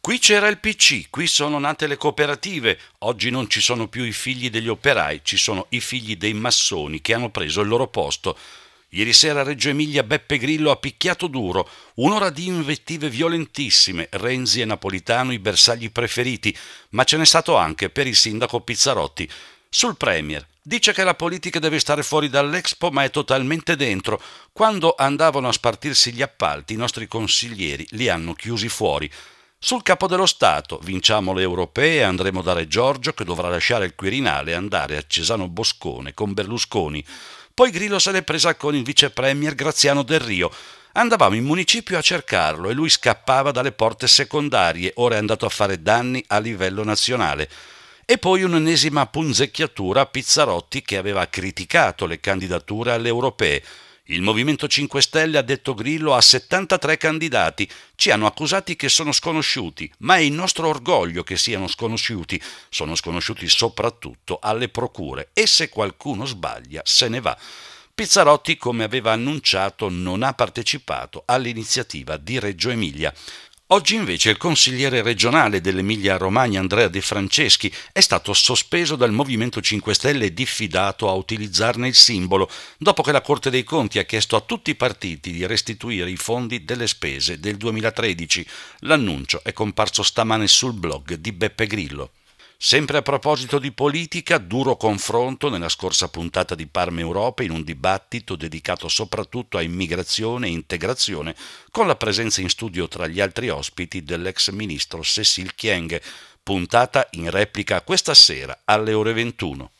Qui c'era il PC, qui sono nate le cooperative, oggi non ci sono più i figli degli operai, ci sono i figli dei massoni che hanno preso il loro posto. Ieri sera a Reggio Emilia Beppe Grillo ha picchiato duro, un'ora di invettive violentissime, Renzi e Napolitano i bersagli preferiti, ma ce n'è stato anche per il sindaco Pizzarotti. Sul Premier, Dice che la politica deve stare fuori dall'Expo ma è totalmente dentro. Quando andavano a spartirsi gli appalti i nostri consiglieri li hanno chiusi fuori. Sul capo dello Stato vinciamo le europee e andremo da Re Giorgio che dovrà lasciare il Quirinale e andare a Cesano Boscone con Berlusconi. Poi Grillo se l'è presa con il vice premier Graziano Del Rio. Andavamo in municipio a cercarlo e lui scappava dalle porte secondarie, ora è andato a fare danni a livello nazionale. E poi un'ennesima punzecchiatura a Pizzarotti che aveva criticato le candidature alle europee. Il Movimento 5 Stelle ha detto Grillo ha 73 candidati. Ci hanno accusati che sono sconosciuti, ma è il nostro orgoglio che siano sconosciuti. Sono sconosciuti soprattutto alle procure e se qualcuno sbaglia se ne va. Pizzarotti, come aveva annunciato, non ha partecipato all'iniziativa di Reggio Emilia. Oggi invece il consigliere regionale dell'Emilia-Romagna Andrea De Franceschi è stato sospeso dal Movimento 5 Stelle e diffidato a utilizzarne il simbolo, dopo che la Corte dei Conti ha chiesto a tutti i partiti di restituire i fondi delle spese del 2013. L'annuncio è comparso stamane sul blog di Beppe Grillo. Sempre a proposito di politica, duro confronto nella scorsa puntata di Parma Europa in un dibattito dedicato soprattutto a immigrazione e integrazione, con la presenza in studio tra gli altri ospiti dell'ex ministro Cecil Chieng, puntata in replica questa sera alle ore 21.